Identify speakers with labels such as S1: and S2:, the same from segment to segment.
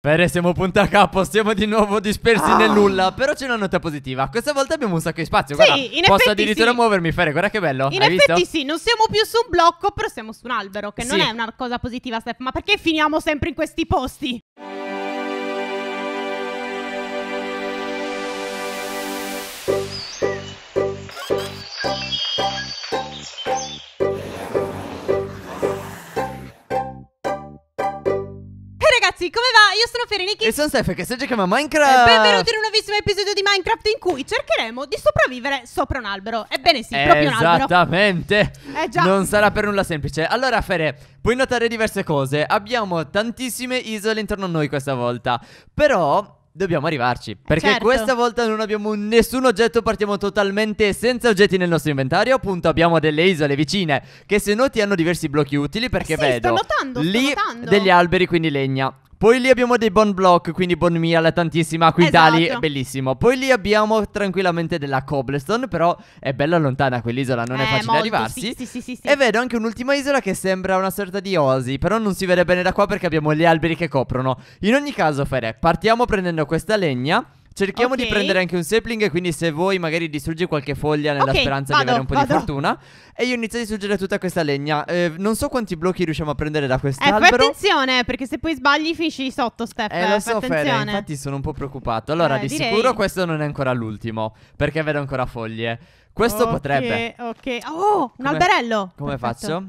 S1: Bene, siamo punti a capo, siamo di nuovo dispersi ah. nel nulla, però c'è una nota positiva. Questa volta abbiamo un sacco di spazio, sì, guarda, posso addirittura sì. muovermi, Fere, guarda che bello. In Hai effetti visto?
S2: sì, non siamo più su un blocco, però siamo su un albero, che sì. non è una cosa positiva, Steph, ma perché finiamo sempre in questi posti? ragazzi, come va? Io sono Fereniki
S1: E sono Steph che si chiama Minecraft Benvenuti in
S2: un nuovissimo episodio di Minecraft in cui cercheremo di sopravvivere sopra un albero Ebbene sì, proprio un albero
S1: Esattamente
S2: Eh già Non sarà
S1: per nulla semplice Allora Fere, puoi notare diverse cose Abbiamo tantissime isole intorno a noi questa volta Però dobbiamo arrivarci. Perché certo. questa volta non abbiamo nessun oggetto, partiamo totalmente senza oggetti nel nostro inventario. Appunto, abbiamo delle isole vicine che se noti hanno diversi blocchi utili. Perché eh sì, vedo sto notando, lì notando. degli alberi, quindi legna. Poi lì abbiamo dei bon block, quindi bon meal tantissima, aquidali, esatto. bellissimo. Poi lì abbiamo tranquillamente della cobblestone, però è bella lontana quell'isola, non eh, è facile molto, arrivarsi. Sì, sì, sì, sì, E vedo anche un'ultima isola che sembra una sorta di osi, però non si vede bene da qua perché abbiamo gli alberi che coprono. In ogni caso, Fere, partiamo prendendo questa legna Cerchiamo okay. di prendere anche un sapling, quindi se vuoi, magari distruggi qualche foglia nella okay, speranza vado, di avere un po' vado. di fortuna. E io inizio a distruggere tutta questa legna. Eh, non so quanti blocchi riusciamo a prendere da eh, quest'albero. Eh,
S2: attenzione, perché se poi sbagli finisci sotto, Steph. Eh, eh lo so, Fede, infatti
S1: sono un po' preoccupato. Allora, eh, di direi... sicuro questo non è ancora l'ultimo, perché vedo ancora foglie. Questo okay, potrebbe.
S2: Ok, oh, un come, alberello. Come Perfetto. faccio?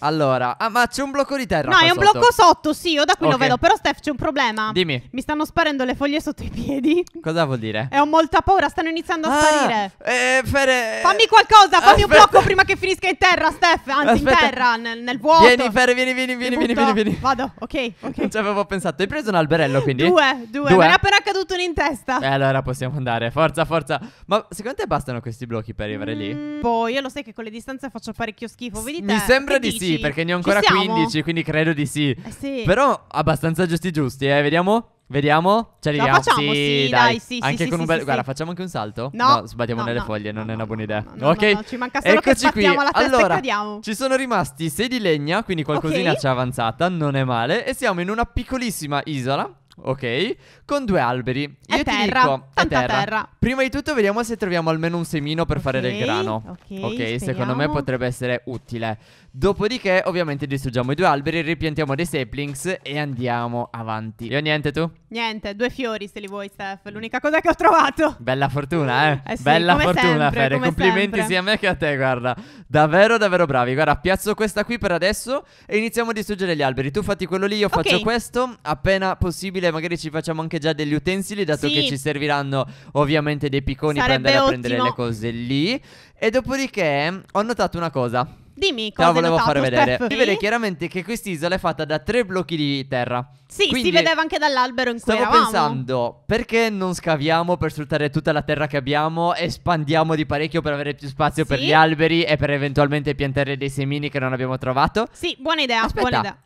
S1: Allora, ah, ma c'è un blocco di terra. No, è un sotto. blocco
S2: sotto, sì, io da qui okay. lo vedo. Però, Steph, c'è un problema. Dimmi. Mi stanno sparendo le foglie sotto i piedi.
S1: Cosa vuol dire?
S2: E ho molta paura, stanno iniziando a ah, sparire. Eh, Fere. Fammi qualcosa, fammi Aspetta. un blocco prima che finisca in terra, Steph. Anzi, Aspetta. in terra, nel, nel vuoto. Vieni, Fere, vieni, vieni, vieni, vieni, vieni, vieni. Vado, ok, ok.
S1: Non ci cioè, avevo pensato. Hai preso un alberello, quindi? Due, due. due. Me ne è appena
S2: caduto uno in testa. E eh,
S1: allora possiamo andare. Forza, forza. Ma secondo te bastano questi blocchi per arrivare mm, lì?
S2: Boh, Poi, io lo sai che con le distanze faccio parecchio schifo, vedi? Mi sembra che di dici? sì sì, perché ne ho ancora 15,
S1: quindi credo di sì. Eh,
S2: sì. Però
S1: abbastanza giusti giusti, eh. Vediamo. Vediamo. Ce li abbiamo. Facciamo, sì, dai, dai sì, Anche sì, con sì, un bel... Guarda, facciamo anche un salto. No. no sbattiamo no, nelle no, foglie, non è una buona idea. ok. ci manca solo Eccoci che qui. la testa allora, e cadiamo. Ci sono rimasti 6 di legna, quindi qualcosina okay. c'è avanzata, non è male. E siamo in una piccolissima isola. Ok, con due alberi. Io è ti terra, dico, è terra. terra. Prima di tutto, vediamo se troviamo almeno un semino per okay, fare del grano. Ok, okay secondo me potrebbe essere utile. Dopodiché ovviamente distruggiamo i due alberi, ripiantiamo dei saplings e andiamo avanti. Io niente tu?
S2: Niente, due fiori se li vuoi Steph, l'unica cosa che ho trovato.
S1: Bella fortuna eh. eh sì, Bella fortuna sempre, Fede, complimenti sempre. sia a me che a te guarda. Davvero davvero bravi, guarda piazzo questa qui per adesso e iniziamo a distruggere gli alberi. Tu fatti quello lì, io faccio okay. questo, appena possibile magari ci facciamo anche già degli utensili dato sì. che ci serviranno ovviamente dei picconi Sarebbe per andare ottimo. a prendere le cose lì. E dopodiché ho notato una cosa. Dimmi cosa Te la volevo notato, fare vedere. Steph. Si vede chiaramente che quest'isola è fatta da tre blocchi di terra. Sì, Quindi si vedeva
S2: anche dall'albero
S1: in cui stavo eravamo. Stavo pensando, perché non scaviamo per sfruttare tutta la terra che abbiamo, espandiamo di parecchio per avere più spazio sì. per gli alberi e per eventualmente piantare dei semini che non abbiamo trovato? Sì,
S2: buona idea, Aspetta. buona idea.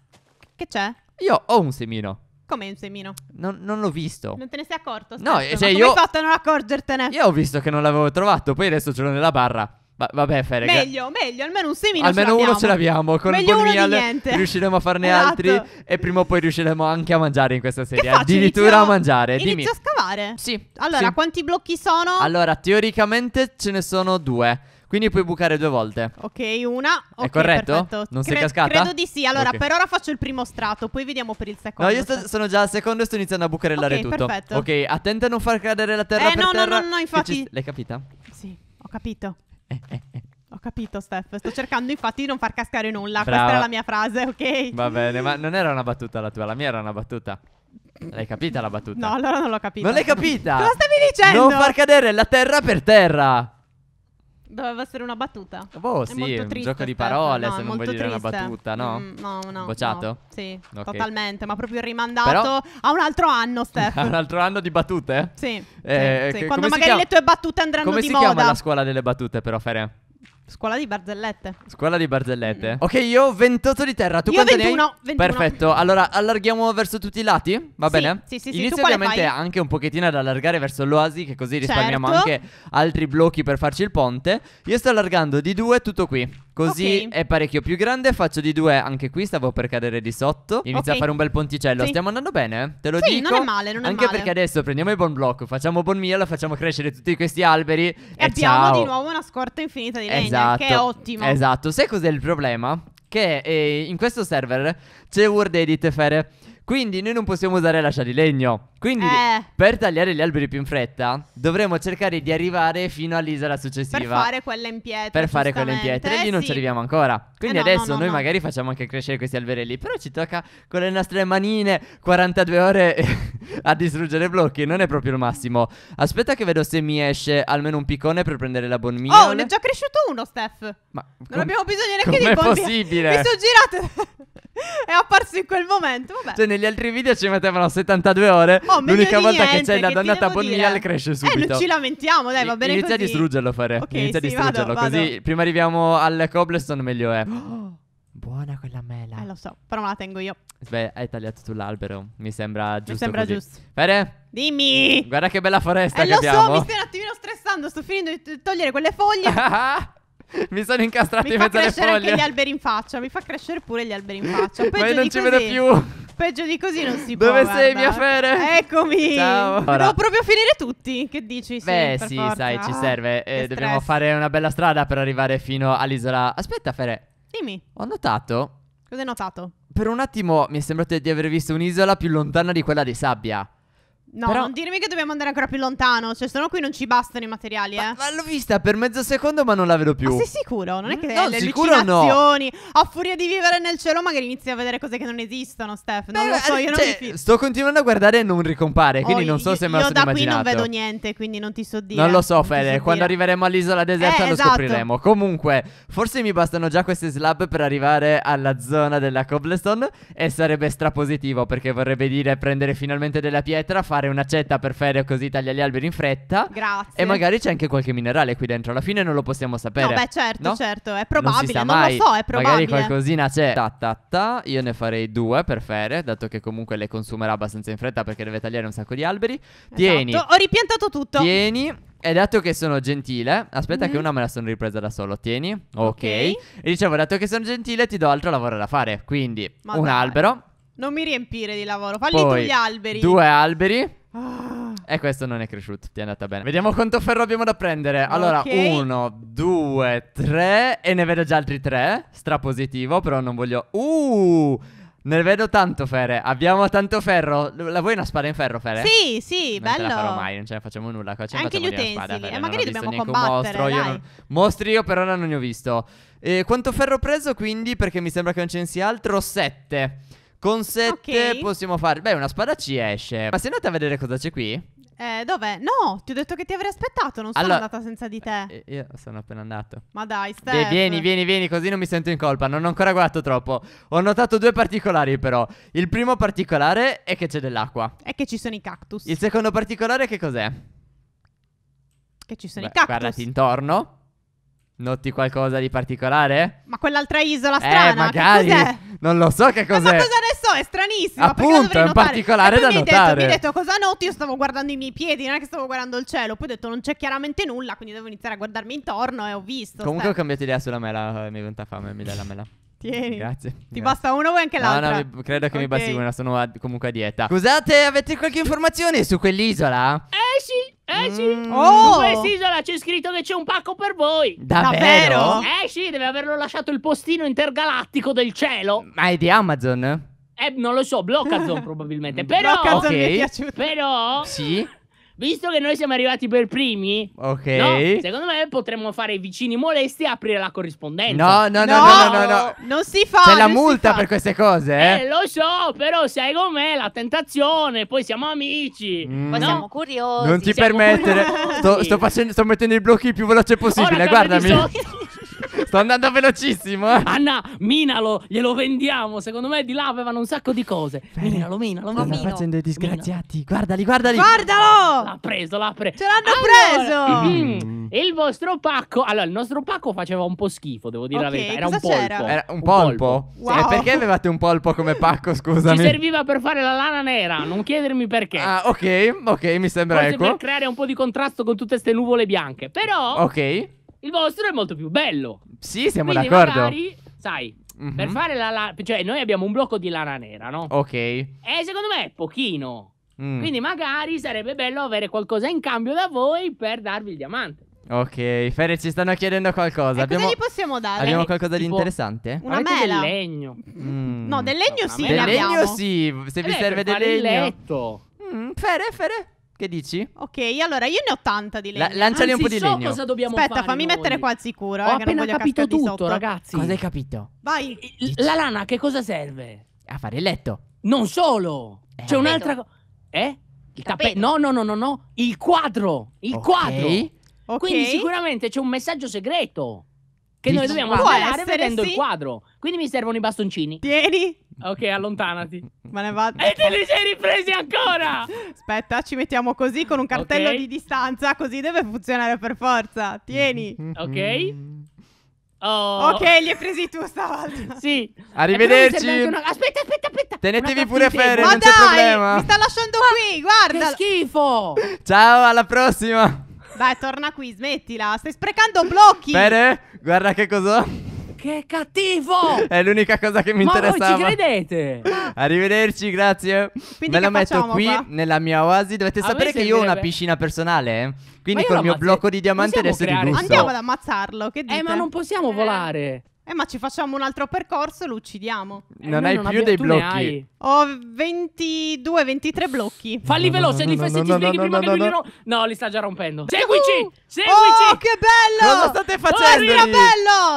S2: Che c'è?
S1: Io ho un semino.
S2: Come un semino?
S1: Non, non l'ho visto. Non te ne sei accorto? Stesso. No, cioè io... Come hai fatto a non accorgertene? Io ho visto che non l'avevo trovato, poi adesso ce l'ho nella barra. Va- vabbè, Fere. Meglio,
S2: meglio, almeno un semino Almeno ce uno ce l'abbiamo. Con meglio Buon niente. riusciremo
S1: a farne esatto. altri. E prima o poi riusciremo anche a mangiare in questa serie. Faccio, Addirittura inizio... a mangiare. Inizio Dimmi. a
S2: scavare. Sì. Allora, sì. quanti blocchi sono?
S1: Allora, teoricamente ce ne sono due. Quindi puoi bucare due volte.
S2: Ok, una. Okay, È corretto? Perfetto. Non Cre- sei cascata? Credo di sì. Allora, okay. per ora faccio il primo strato, poi vediamo per il secondo. No, io sto,
S1: sono già al secondo e sto iniziando a bucarellare okay, tutto. Perfetto. Ok, attenta a non far cadere la terra eh, no, terra. no, no, no, infatti. Ci... L'hai capita?
S2: Sì, ho capito. Ho capito, Steph. Sto cercando infatti di non far cascare nulla. Brava. Questa era la mia frase, ok? Va bene,
S1: ma non era una battuta la tua, la mia era una battuta. L'hai capita la battuta? No, allora non l'ho capita. Non l'hai capita? Cosa stavi dicendo? Non far cadere la terra per terra.
S2: Doveva essere una battuta.
S1: Oh, è sì, molto triste, un gioco di parole no, se non vuoi dire una battuta, no? Mm,
S2: no, no. Bocciato? No, sì, okay. totalmente, ma proprio rimandato Però... a un altro anno, Steph. a un
S1: altro anno di battute?
S2: Sì. Eh, sì, sì. Quando magari chiama... le tue battute andranno come di moda. Come si chiama la
S1: scuola delle battute però, Fere?
S2: Scuola di barzellette.
S1: Scuola di barzellette. Mm. Ok, io ho 28 di terra. Tu io quanto 21, ne hai? 21. Perfetto. Allora, allarghiamo verso tutti i lati? Va sì, bene? Sì, sì, sì. Inizio ovviamente anche un pochettino ad allargare verso l'oasi, che così certo. risparmiamo certo. anche altri blocchi per farci il ponte. Io sto allargando di due tutto qui. Così okay. è parecchio più grande. Faccio di due anche qui. Stavo per cadere di sotto. Inizio okay. a fare un bel ponticello. Sì. Stiamo andando bene? Te lo sì, dico. Non è male, non è anche male. perché adesso prendiamo il buon blocco, facciamo buon miele, facciamo crescere tutti questi alberi. E, e abbiamo ciao. di nuovo
S2: una scorta infinita di legno. Esatto esatto. che è ottimo. Esatto.
S1: Sai cos'è il problema? Che eh, in questo server c'è Word Edit, Fere. Quindi noi non possiamo usare l'ascia di legno. Quindi Eh. per tagliare gli alberi più in fretta dovremo cercare di arrivare fino all'isola successiva. Per fare
S2: quella in pietra. per fare quella
S1: in pietra e lì Eh, non sì. ci arriviamo ancora. Quindi Eh, no, adesso no, no, noi no. magari facciamo anche crescere questi alberelli, però ci tocca con le nostre manine 42 ore a distruggere blocchi, non è proprio il massimo. Aspetta che vedo se mi esce almeno un piccone per prendere la bonmia. Oh, ne è già
S2: cresciuto uno, Steph. Ma Non Ma abbiamo bisogno neanche di bombe. è possibile? Mi sono girato. è apparso in quel momento. Vabbè. Cioè,
S1: negli altri video ci mettevano 72 ore. Oh, L'unica volta niente, che c'è la dannata donna tabonnilla cresce subito. Eh, non ci
S2: lamentiamo, dai, va bene. Inizia così. a distruggerlo,
S1: fare. Okay, Inizia sì, a distruggerlo. Vado, così vado. prima arriviamo al cobblestone, meglio è.
S2: Oh, buona quella mela. Eh, lo so, però me la tengo io.
S1: Beh, hai tagliato tu l'albero. Mi sembra giusto. Mi sembra così. giusto. Fede?
S2: Dimmi.
S1: Guarda che bella foresta eh, che lo so, mi stai
S2: un attimino stressando. Sto finendo di togliere quelle foglie.
S1: Mi sono incastrato in mezzo alle foglie. Mi fa crescere anche gli
S2: alberi in faccia. Mi fa crescere pure gli alberi in faccia. Peggio Ma non ci così. vedo più. Peggio di così non si Dove può. Dove sei, guarda. mia Fere? Eccomi. Ciao. Ora. Devo
S1: proprio finire tutti. Che dici? Sì, Beh, sì, forza. sai, ci ah, serve. Eh, dobbiamo stress. fare una bella strada per arrivare fino all'isola. Aspetta, Fere. Dimmi. Ho notato.
S2: Cosa hai notato?
S1: Per un attimo mi è sembrato di aver visto un'isola più lontana di quella di sabbia.
S2: No, Però... non dirmi che dobbiamo andare ancora più lontano. Cioè, sennò qui non ci bastano i materiali, eh. Ma, ma l'ho
S1: vista per mezzo secondo, ma non la vedo più. Ma sei
S2: sicuro? Non è che mm, no, le allucinazioni. No. A furia di vivere nel cielo, magari inizi a vedere cose che non esistono, Steph. Non Beh, lo so, eh, io cioè,
S1: non mi Sto continuando a guardare e non ricompare. Quindi oh, non so se me lo sono immaginato. Io da qui non vedo niente, quindi non ti so dire. Non lo so, Fede. So Quando arriveremo all'isola deserta eh, lo esatto. scopriremo. Comunque, forse mi bastano già queste slab per arrivare alla zona della cobblestone. E sarebbe strapositivo, perché vorrebbe dire prendere finalmente della pietra, fare fare cetta per Fede così taglia gli alberi in fretta. Grazie. E magari c'è anche qualche minerale qui dentro. Alla fine non lo possiamo sapere. No, beh, certo, no? certo. È probabile. Non, non lo so, è probabile. Magari qualcosina c'è. Ta, ta, ta. Io ne farei due per Fede, dato che comunque le consumerà abbastanza in fretta perché deve tagliare un sacco di alberi. Esatto. Tieni. Ho
S2: ripiantato tutto. Tieni.
S1: E dato che sono gentile, aspetta mm-hmm. che una me la sono ripresa da solo, tieni. Ok. okay. E dicevo, dato che sono gentile, ti do altro lavoro da fare. Quindi, Ma un dai. albero
S2: non mi riempire di lavoro, falli Poi, tu gli alberi. Due
S1: alberi. Ah. E questo non è cresciuto, ti è andata bene. Vediamo quanto ferro abbiamo da prendere. Allora, okay. uno, due, tre. E ne vedo già altri tre. Strapositivo, però non voglio... Uh! Ne vedo tanto Fere, abbiamo tanto ferro. La vuoi una spada in ferro, Fere? Sì, sì, non bello. Non ce la farò mai, non ce ne facciamo nulla. ce Anche gli utensili. Spada, Fere. Eh, magari dobbiamo combattere. Mostro, io non... Mostri io per ora non ne ho visto. Eh, quanto ferro ho preso quindi? Perché mi sembra che non ce ne sia altro. Sette. Con 7 okay. possiamo fare... Beh, una spada ci esce. Ma se andate a vedere cosa c'è qui?
S2: Eh, dov'è? No, ti ho detto che ti avrei aspettato, non sono allora, andata senza di te.
S1: Eh, io sono appena andato. Ma dai, stai. Vieni, vieni, vieni, così non mi sento in colpa. Non ho ancora guardato troppo. Ho notato due particolari, però. Il primo particolare è che c'è dell'acqua.
S2: E che ci sono i cactus.
S1: Il secondo particolare che cos'è? Che ci sono Beh, i cactus. Guardati intorno. Noti qualcosa di particolare?
S2: Ma quell'altra isola eh, strana. Eh, magari.
S1: Non lo so che cos'è. Ma cosa
S2: ne è stranissimo. Appunto, è un notare? particolare da mi notare. Detto, mi hai detto cosa noti? Io stavo guardando i miei piedi, non è che stavo guardando il cielo. Poi ho detto non c'è chiaramente nulla, quindi devo iniziare a guardarmi intorno e ho visto. Comunque stai. ho
S1: cambiato idea sulla mela, eh, mi è venuta fame, mi dai la mela. Tieni. Grazie. Ti
S2: basta uno, o anche l'altro? No, no, credo che okay. mi basti una,
S1: sono a, comunque a dieta. Scusate, avete qualche informazione su quell'isola?
S3: Eh sì, eh sì. Mm. Oh. Su quest'isola c'è scritto che c'è un pacco per voi. Davvero? Davvero? Eh sì, deve averlo lasciato il postino intergalattico del
S1: cielo. Ma è di Amazon?
S3: Eh, non lo so, Bloccazon
S1: probabilmente.
S3: Però, Bloccazon okay. mi è Però, sì. Visto che noi siamo arrivati per primi,
S1: ok. No, secondo
S3: me potremmo fare i vicini molesti e aprire la corrispondenza. No, no, no, no, no, no, no. Non si fa. C'è la multa
S1: per queste cose, eh? eh?
S3: Lo so, però sei con me la tentazione, poi siamo amici. Mm. Poi no? siamo curiosi. Non ti permettere. Sto, sto,
S1: facendo, sto mettendo i blocchi il più veloce possibile, guardami. Sto andando velocissimo. Eh. Anna, minalo,
S3: glielo vendiamo. Secondo me di là avevano un sacco di cose. Bene. Minalo, minalo,
S1: minalo. Stanno facendo i disgraziati. Minalo.
S3: Guardali, guardali. Guardalo! L'ha preso, l'ha preso. Ce l'hanno allora, preso. Mm. Il vostro pacco. Allora, il nostro pacco faceva un po' schifo, devo dire okay, la verità. Era un polpo. Era un, un polpo? polpo. Wow. Sì, perché
S1: avevate un polpo come pacco, scusami? Ci serviva
S3: per fare la lana nera. Non chiedermi perché.
S1: Ah, ok, ok, mi sembra Forse eco. per
S3: creare un po' di contrasto con tutte queste nuvole bianche. Però... Ok il vostro è molto più bello. Sì, siamo Quindi d'accordo. Magari, sai, mm-hmm. per fare la, la, Cioè, noi abbiamo un blocco di lana nera, no? Ok. E secondo me è pochino. Mm. Quindi magari sarebbe bello avere qualcosa in cambio da voi per darvi il diamante.
S1: Ok, Ferre ci stanno chiedendo qualcosa. Eh, abbiamo, cosa gli
S3: possiamo dare? Abbiamo
S1: qualcosa di interessante? Una
S3: Avete mela. del
S2: legno.
S1: Mm. No, del
S2: legno no, sì. Del legno sì.
S1: Se vi eh, serve del legno. Il letto.
S2: Mm, fere, fere. Che dici? Ok, allora io ne ho tanta di legno. La, lanciali Anzi, un po' di so legno. cosa dobbiamo Aspetta, fare fammi noi. mettere qua al sicuro. Ho eh, appena capito tutto,
S1: ragazzi. Cosa hai capito?
S3: Vai. Dici. La lana che cosa serve?
S1: A fare il letto.
S3: Non solo. Eh, C'è un'altra cosa. Eh? Il tappeto. No, no, no, no, no. Il quadro. Il okay. quadro.
S1: Okay.
S3: Quindi sicuramente c'è un messaggio segreto che Dici. noi dobbiamo imparare vedendo sì. il quadro. Quindi mi servono i bastoncini. Tieni. Ok, allontanati. Ma ne vado. E te li sei ripresi ancora!
S2: Aspetta, ci mettiamo così con un cartello okay. di distanza, così deve funzionare per forza. Tieni. Ok. Mm. Oh. Ok, li hai presi tu stavolta. sì. Arrivederci. Una... Aspetta, aspetta,
S1: aspetta. Tenetevi pure Fere, non c'è problema. Mi sta
S2: lasciando Ma qui, ah, guarda. Che schifo.
S1: Ciao, alla prossima.
S2: Dai, torna qui, smettila. Stai
S3: sprecando blocchi. Bene,
S1: guarda che cos'ho.
S3: Che cattivo!
S1: È l'unica cosa che mi Ma interessava. Ma voi ci
S3: credete?
S1: Arrivederci, grazie. Quindi Me la metto qui qua? nella mia oasi. Dovete A sapere che io ho una piscina personale. Eh? Quindi col mio blocco di diamante adesso ridusso. Andiamo ad
S2: ammazzarlo. Che dite? Eh, ma non possiamo eh.
S3: volare.
S2: Eh, ma ci facciamo un altro percorso e lo uccidiamo. Eh, non hai non più dei blocchi. Ho 22-23 blocchi. Falli veloce, li fai se ti spieghi prima che lui no.
S3: No, li sta già rompendo. Seguici!
S2: seguici! Oh, che bello! Cosa state oh, facendo? Corri, bello!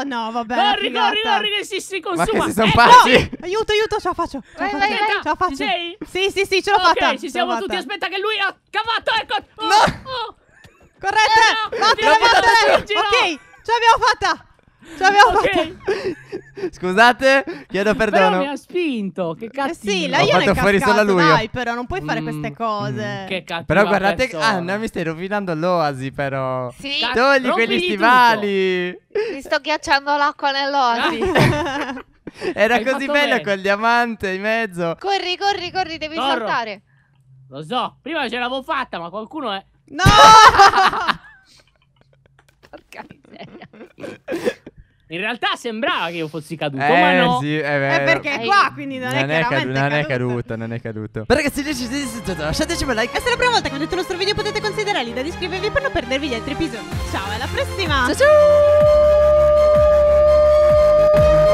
S2: No, vabbè. Corri, corri, corri, che si, si consuma. Ma che si sono eh, Aiuto, aiuto, ce la faccio. Ce la faccio. ce la faccio. Sì, sì, sì, ce l'ho fatta. Ok, ci siamo tutti. Aspetta
S3: che lui ha cavato, ecco. no! Oh, oh. Corretta! Eh, no, Vattene, vattene!
S2: Ok, ce l'abbiamo fatta! Ce l'abbiamo okay.
S1: fatta. Scusate, chiedo perdono. Però mi ha
S3: spinto, che
S2: cazzo. Eh sì, la io ne fuori solo lui. Dai, però non puoi fare mm, queste mm, cose. Mm, che cazzo. Però guardate, persona. Anna
S1: mi stai rovinando l'oasi però. Sì. Togli quegli stivali.
S2: Tutto. Mi sto ghiacciando l'acqua nell'oasi.
S1: Era Hai così bello bene. col diamante in mezzo.
S3: Corri, corri, corri, devi Torro. saltare. Lo so, prima ce l'avevo fatta, ma qualcuno è No! Porca miseria. In realtà sembrava che io fossi caduto, eh, ma no. Sì, è, vero. è perché è qua, quindi non, non è, è caduto. Non è
S1: caduto, non è caduto.
S3: Ragazzi, lasciateci
S2: un like. E se è la prima volta che ho detto il nostro video potete considerarli da iscrivervi per non perdervi gli altri episodi. Ciao, alla prossima. Ciao ciao.